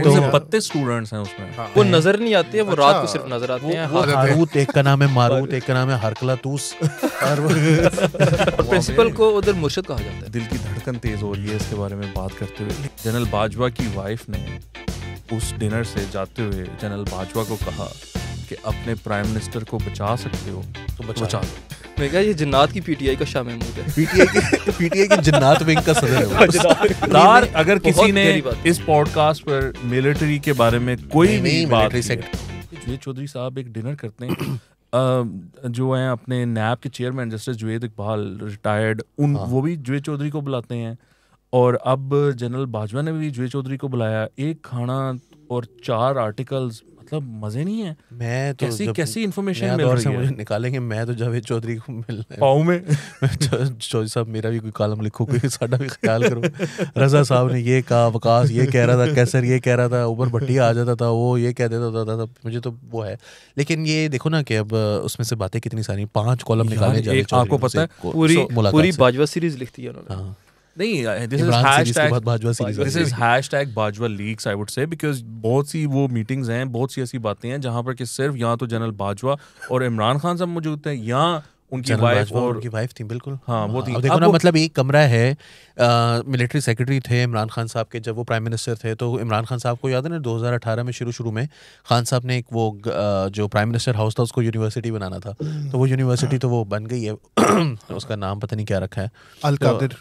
तो पत्ते स्टूडेंट्स हैं उसमें हाँ। वो नजर नहीं आती है वो रात को सिर्फ नजर आते हैं हाँ। हारूत एक का नाम है मारूत एक का नाम है हरकलातूस और प्रिंसिपल को उधर मुर्शद कहा जाता है दिल की धड़कन तेज हो रही है इसके बारे में बात करते हुए जनरल बाजवा की वाइफ ने उस डिनर से जाते हुए जनरल बाजवा को कहा कि अपने प्राइम मिनिस्टर को बचा सकते हो तो बचा, बचा लो मैं क्या ये जन्नात की पीटीआई का शाह महमूद है पीटीआई की पीटीआई तो की जन्नात विंग का सदर है यार अगर किसी ने इस पॉडकास्ट पर मिलिट्री के बारे में कोई भी बात जुवेद चौधरी साहब एक डिनर करते हैं जो है अपने नैब के chairman justice Javed Iqbal retired उन हाँ। वो भी जुवेद चौधरी को बुलाते हैं और अब जनरल बाजवा ने भी जुवेद चौधरी को बुलाया एक खाना और चार आर्टिकल्स मतलब मजे नहीं है मैं तो कैसी कैसी इन्फॉर्मेशन मिल रही है मुझे निकालेंगे मैं तो जावेद चौधरी को मिल पाऊ में तो चौधरी साहब मेरा भी कोई कॉलम लिखो कोई साडा भी ख्याल करो रजा साहब ने ये कहा वकास ये कह रहा था कैसर ये कह रहा था उबर भट्टी आ जाता था वो ये कह देता था, था मुझे तो वो है लेकिन ये देखो ना कि अब उसमें से बातें कितनी सारी पांच कॉलम निकाले जावेद आपको पता है पूरी पूरी बाजवा सीरीज लिखती है उन्होंने हाँ। नहीं uh, बहुत सी ऐसी बातें हैं जहां पर कि सिर्फ या तो जनरल बाजवा और इमरान खान सब मौजूद थे या उनकी वाइफ और उनकी वाइफ थी बिल्कुल हाँ वो थी देखो ना मतलब एक कमरा है मिलिट्री सेक्रेटरी थे इमरान खान साहब के जब वो प्राइम मिनिस्टर थे तो इमरान खान साहब को याद है ना 2018 में शुरू शुरू में खान साहब ने एक वो जो प्राइम मिनिस्टर हाउस था उसको यूनिवर्सिटी बनाना था तो वो यूनिवर्सिटी तो वो बन गई है उसका नाम पता नहीं क्या रखा है अल तो, कादिर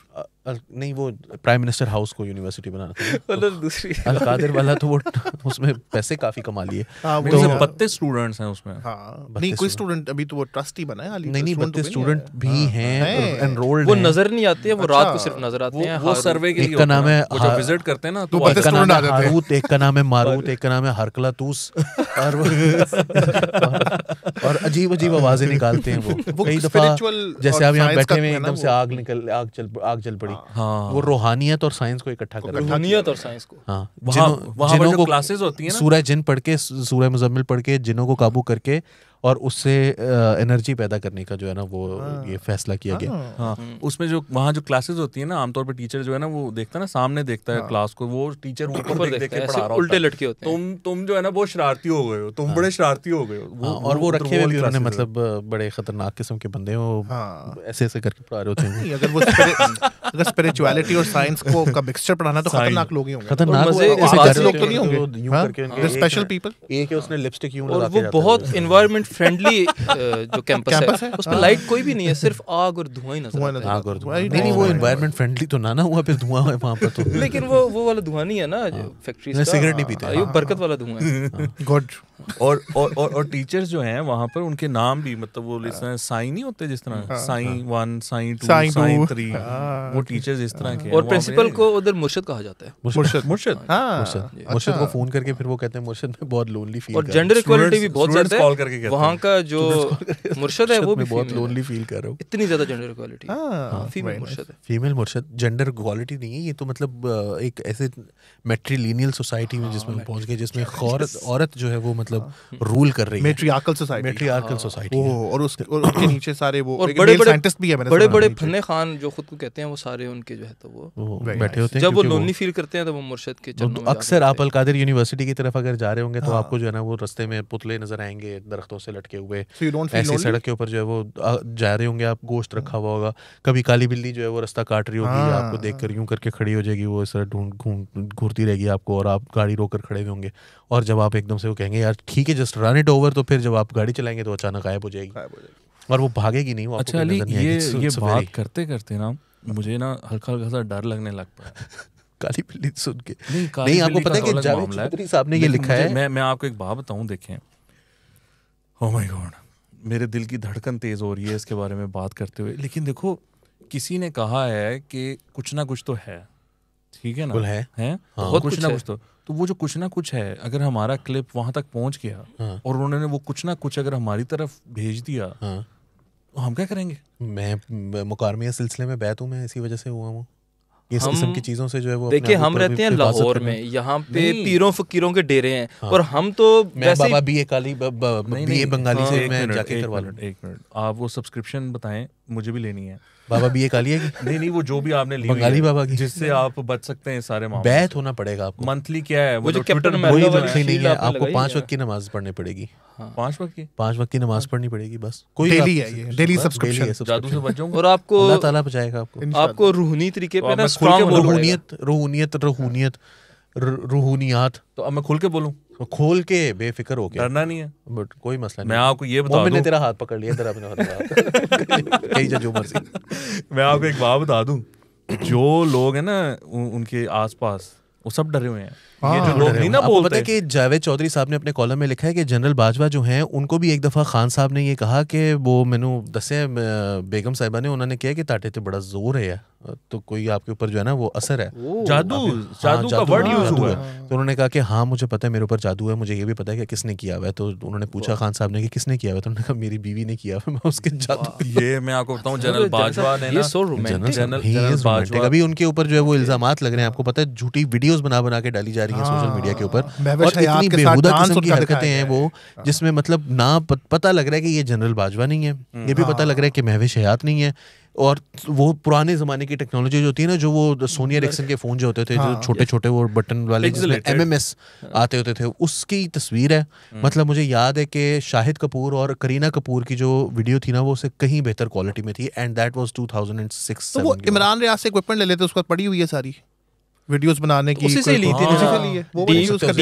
नहीं वो प्राइम मिनिस्टर हाउस को यूनिवर्सिटी बनाना था मतलब दूसरी तो अलकादिर वाला तो वो उसमें पैसे काफी कमा लिए हाँ, तो, तो बत्तीस स्टूडेंट्स हैं उसमें हाँ नहीं कोई स्टूडेंट अभी तो वो ट्रस्टी बना है नहीं नहीं बत्तीस स्टूडेंट तो भी हाँ, हैं एनरोल्ड वो नजर नहीं आते हैं वो रात को अच्छा। सिर्फ नजर आते हैं वो सर्वे के एक का नाम है जो विजिट करते हैं ना तो एक का नाम है हारूत एक का नाम है मारूत एक का नाम है हरकलातूस और और अजीब अजीब आवाजें निकालते हैं वो कई दफा जैसे आप यहाँ बैठे हुए एकदम से आग निकल आग चल आग चल पड़ी पड़ी हाँ।, हाँ। वो रूहानियत और साइंस को इकट्ठा कर रूहानियत और साइंस को हाँ वहाँ जिनों को क्लासेस होती है सूर्य जिन पढ़ के सूर्य मुजम्मिल पढ़ के जिनों को काबू करके और उससे एनर्जी पैदा करने का जो है ना वो हाँ, ये फैसला किया हाँ, गया हाँ उसमें जो वहाँ जो क्लासेस होती है ना आमतौर पर टीचर जो है ना वो देखता है ना सामने देखता है क्लास हाँ। को वो टीचर ऊपर उल्टे लटके होते तुम तुम जो है ना बहुत शरारती हो गए हो तुम हाँ। बड़े शरारती हो गए हो हाँ, और वो रखे हुए मतलब बड़े खतरनाक किस्म के बंदे हो ऐसे ऐसे करके पढ़ा रहे होते हैं अगर वो अगर स्पिरिचुअलिटी और साइंस को का मिक्सचर पढ़ाना तो खतरनाक लोग ही होंगे खतरनाक लोग तो नहीं तो होंगे स्पेशल पीपल एक उसने लिपस्टिक यूं लगा के वो बहुत एनवायरनमेंट फ्रेंडली uh, जो कैंपस है, उस पर लाइट कोई भी नहीं है सिर्फ आग और धुआं ही नजर आग और धुआं नहीं नहीं वो एनवायरनमेंट फ्रेंडली तो ना ना हुआ फिर धुआं है वहां पर तो लेकिन वो वो वाला धुआं नहीं है ना फैक्ट्री हाँ। सिगरेट नहीं पीते हाँ, ये हाँ। बरकत वाला धुआं है गॉड और और और, और टीचर्स जो हैं वहाँ पर उनके नाम भी मतलब वो लिस्ट साइन ही होते जिस तरह हाँ, साइन हाँ। One sign two sign three हाँ। वो टीचर्स इस तरह के और प्रिंसिपल को उधर मुर्शद कहा जाता है मुर्शद मुर्शद मुर्शद मुर्शद को फोन अच्छा। करके फिर वो कहते हैं मुर्शद में बहुत लोनली फील और जेंडर इक्वालिटी भी बहुत ज्यादा है करके वहाँ का जो मुर्शद है वो भी बहुत लोनली फील कर रहा हूँ इतनी ज्यादा जेंडर इक्वालिटी फीमेल मुर्शद है फीमेल मुर्शद जेंडर इक्वालिटी नहीं है ये तो मतलब एक ऐसे मेट्रीलिनियल सोसाइटी में जिसमें पहुंच गए जिसमें औरत जो है वो मतलब मतलब रूल हाँ। कर रही है मेट्रियार्कल सोसाइटी मेट्रियार्कल सोसाइटी और उसके और उनके नीचे सारे वो बड़े बड़े साइंटिस्ट भी है मैंने बड़े बड़े फन्ने खान जो खुद को कहते हैं वो सारे उनके जो है तो वो बैठे होते हैं जब वो लोनली फील करते हैं तो वो मुर्शद के चरणों अक्सर आप अलकादिर यूनिवर्सिटी की तरफ अगर जा रहे होंगे तो हाँ। आपको जो है ना वो रस्ते में पुतले नजर आएंगे दरख्तों से लटके हुए ऐसी सड़क के ऊपर जो है वो जा रहे होंगे आप गोश्त रखा हुआ होगा कभी काली बिल्ली जो है वो रास्ता काट रही होगी हाँ। आपको देख कर यूं करके खड़ी हो जाएगी वो इस तरह ढूंढ घूम घूरती रहेगी आपको और आप गाड़ी रोक कर खड़े होंगे और जब आप एकदम से वो कहेंगे यार ठीक है जस्ट रन इट ओवर तो फिर जब आप गाड़ी चलाएंगे तो अचानक गायब हो जाएगी और वो भागेगी नहीं वो अच्छा अली ये ये बात करते करते ना मुझे ना हल्का हल्का सा डर लगने लग पाया काली बिल्ली सुन के नहीं, नहीं आपको पता है कि जावेद चौधरी साहब ने ये लिखा है मैं मैं आपको एक बात बताऊं देखें ओह माय गॉड मेरे दिल की धड़कन तेज हो रही है इसके बारे में बात करते हुए लेकिन देखो किसी ने कहा है कि कुछ ना कुछ तो है ठीक है ना है, है? हाँ, बहुत कुछ, ना कुछ तो तो वो जो कुछ ना कुछ है अगर हमारा क्लिप वहां तक पहुंच गया हाँ, और उन्होंने वो कुछ ना कुछ अगर हमारी तरफ भेज दिया हाँ, तो हम क्या करेंगे मैं मुकारमिया सिलसिले में बैठ हूँ मैं इसी वजह से हुआ हूँ हम किस्म की चीजों से जो है वो देखिए हम रहते हैं लाहौर में यहाँ पे पीरों फकीरों के डेरे हैं हाँ। और हम तो मैं बाबा बीए काली बीए बंगाली से हाँ, मैं जाके करवा लूं एक मिनट आप वो सब्सक्रिप्शन बताएं मुझे भी लेनी है बाबा बीए काली है नहीं नहीं वो जो भी आपने ली बंगाली बाबा की जिससे आप बच सकते हैं सारे मामले बैत होना पड़ेगा आपको मंथली क्या है वो जो कैप्टन में नहीं है आपको पांच वक्त की नमाज पढ़नी पड़ेगी हाँ। पांच वक्त की पांच वक्त की नमाज हाँ। पढ़नी पड़ेगी बस कोई डेली है ये डेली सब्सक्रिप्शन जादू से और आपको अल्लाह ताला बचाएगा आपको आपको तरीके तो पे ना स्ट्रांग तो अब मैं खुल के बोलूं तो खोल के बेफिक्र हो गया डरना नहीं है बट कोई मसला नहीं मैं आपको ये बता दूं तेरा हाथ पकड़ लिया तेरा अपना जा जो मर्जी मैं आपको एक बात बता दूं जो लोग हैं ना उनके आसपास वो सब डरे हुए हैं आ, ये हाँ, जो लोग नहीं ना बोलते कि जावेद चौधरी साहब ने अपने कॉलम में लिखा है कि जनरल बाजवा जो हैं उनको भी एक दफ़ा खान साहब ने ये कहा कि वो मैनू दसे बेगम साहिबा ने उन्होंने कहा कि ताटे तो बड़ा जोर है तो कोई आपके ऊपर जो है ना वो असर है जादू जादू हाँ, का वर्ड यूज हाँ, हुआ है तो उन्होंने कहा कि हाँ मुझे पता है मेरे ऊपर जादू है मुझे ये भी पता है कि किसने किया हुआ है तो उन्होंने पूछा खान हाँ, साहब ने कि किसने किया हुआ है तो उन्होंने कहा मेरी बीवी ने किया हुआ मैं उसके जादू ये मैं आपको बताऊं जनरल बाजवा ने ना सो रोमांटिक अभी उनके ऊपर जो है वो इल्जाम लग रहे हैं आपको पता है झूठी वीडियोज बना बना के डाली जा रही है सोशल मीडिया के ऊपर और इतनी बेहुदा किस्म की हरकतें हैं वो जिसमें मतलब ना पता लग रहा है कि ये जनरल बाजवा नहीं है ये भी पता लग रहा है कि महवेश हयात नहीं है और वो पुराने जमाने की टेक्नोलॉजी जो होती है ना जो वो सोनिया एरिक्सन के फोन जो होते थे हाँ, जो छोटे छोटे वो बटन वाले एम एम एस आते होते थे उसकी तस्वीर है हम्म। मतलब मुझे याद है कि शाहिद कपूर और करीना कपूर की जो वीडियो थी ना वो उससे कहीं बेहतर क्वालिटी में थी एंड दैट वाज 2006 तो वो इमरान रियाज से इक्विपमेंट ले लेते उसके बाद पड़ी हुई है सारी वीडियोस बनाने की उसी से ली थी उसी से ली है वो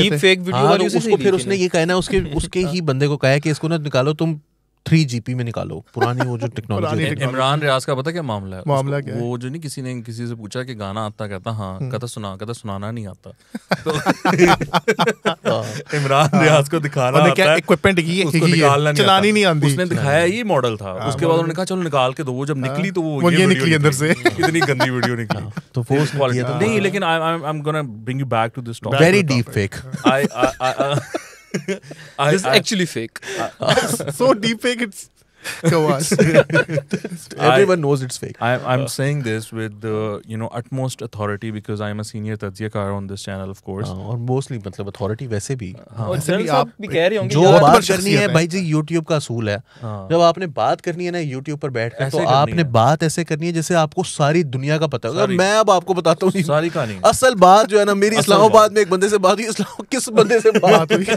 डीप फेक वीडियो वाली तो उसको फिर उसने ये कहना उसके उसके हाँ। ही बंदे को कहा कि इसको ना निकालो तुम थ्री जीपी में निकालो पुरानी वो जो टेक्नोलॉजी इमरान रियाज का पता क्या मामला है मामला क्या वो जो नहीं किसी ने किसी से पूछा कि गाना आता कहता हाँ हम्म। कहता सुना कहता सुनाना नहीं आता तो हाँ। इमरान हाँ। रियाज को दिखाना आता क्या इक्विपमेंट की है निकालना चलानी नहीं आती उसने दिखाया हाँ। ये मॉडल था उसके बाद उन्होंने कहा चलो निकाल के दो वो जब निकली तो वो ये निकली अंदर से इतनी गंदी वीडियो निकली तो फोर्स क्वालिटी तो नहीं लेकिन I am gonna bring you back to this topic very deep fake I I I, this is I, actually fake. so deep fake, it's Kawase. Everyone I, knows it's fake. I, i'm uh, saying this with the you know utmost authority because I am a senior tadziyakar on this channel, of course. uh, और mostly मतलब authority वैसे भी. हाँ। वैसे भी आप भी कह रहे होंगे. जो बात करनी है भाई जी YouTube का असूल है. हाँ। जब आपने बात करनी है ना YouTube पर बैठ के तो आपने बात ऐसे करनी है जैसे आपको सारी दुनिया का पता होगा. मैं अब आपको बताता हूँ सारी कहानी. असल बात जो है ना मेरी इस्लामाबाद में एक बंदे से बात हुई इस्लाम किस बंदे से बात हुई.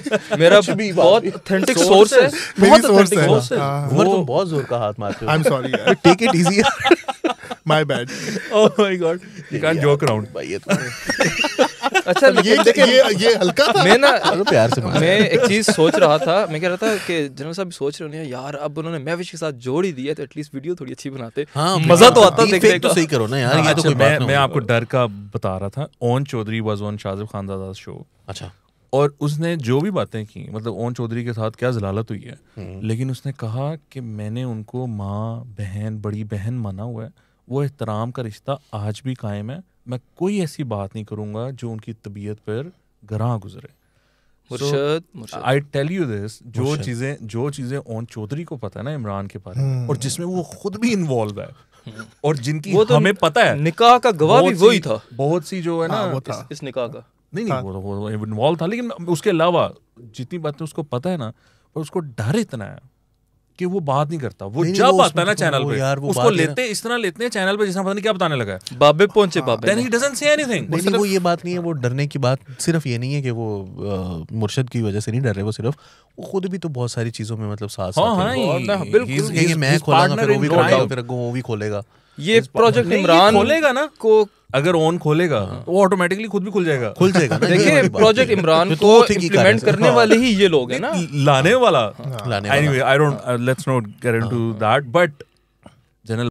मेरा बहुत ऑथेंटिक सोर्स है. बहुत ऑथेंटिक सोर्स है. तुम तो oh. बहुत जोर का हाथ मारते हो आई एम सॉरी यार take it easy my bad oh my god you can't joke around भाई ये तो अच्छा ये ये ये हल्का था मैं ना अरे प्यार से मैं एक चीज सोच रहा था मैं कह रहा था कि जनरल साहब सोच रहे होंगे यार अब उन्होंने मैविश के साथ जोड़ ही दिया तो एटलीस्ट वीडियो थोड़ी अच्छी बनाते हाँ, मजा तो, तो आता देख देख तो सही करो ना यार ये हाँ, तो अच्छा, कोई बात नहीं मैं आपको डर का बता रहा था on Chaudhry was on Shahzeb Khan दादा शो अच्छा और उसने जो भी बातें की मतलब ओन चौधरी के साथ क्या जलालत हुई है हम्म। लेकिन उसने कहा कि मैंने उनको माँ बहन बड़ी बहन माना हुआ है वो एहतराम का रिश्ता आज भी कायम है मैं कोई ऐसी बात नहीं करूँगा जो उनकी तबीयत पर ग्राह गुजरे आई टेल यू दिस जो चीज़ें जो चीज़ें ओन चौधरी को पता है ना इमरान के बारे में हम्म। और जिसमें वो खुद भी इन्वॉल्व है और जिनकी वो तो हमें पता है निकाह का गवाह भी वही था बहुत सी जो है हाँ, ना इस, इस निकाह का नहीं नहीं हाँ। वो वो इन्वॉल्व था लेकिन उसके अलावा जितनी बातें उसको पता है ना और उसको डर इतना है कि वो बात नहीं करता वो नहीं, जब आता है ना चैनल पे यार, उसको लेते इस तरह लेते हैं चैनल पे जिसने पता नहीं क्या बताने लगा बाबे पहुंचे हाँ, बाबे then he doesn't say anything नहीं, वो ये बात नहीं है वो डरने की बात सिर्फ ये नहीं है कि वो मुर्शिद की वजह से नहीं डर रहे वो सिर्फ वो खुद भी तो बहुत सारी चीजों में मतलब साथ हाँ, साथ बिल्कुल ये मैं खोलूंगा फिर वो भी खोलेगा ये प्रोजेक्ट इमरान खोलेगा ना को अगर ऑन खोलेगा तो वो ऑटोमेटिकली खुद भी खुल जाएगा खुल जाएगा देखिए प्रोजेक्ट तो इमरान को इम्प्लीमेंट तो करने हाँ। वाले ही ये लोग हैं ना हाँ। लाने वाला anyway I don't let's not get into that but general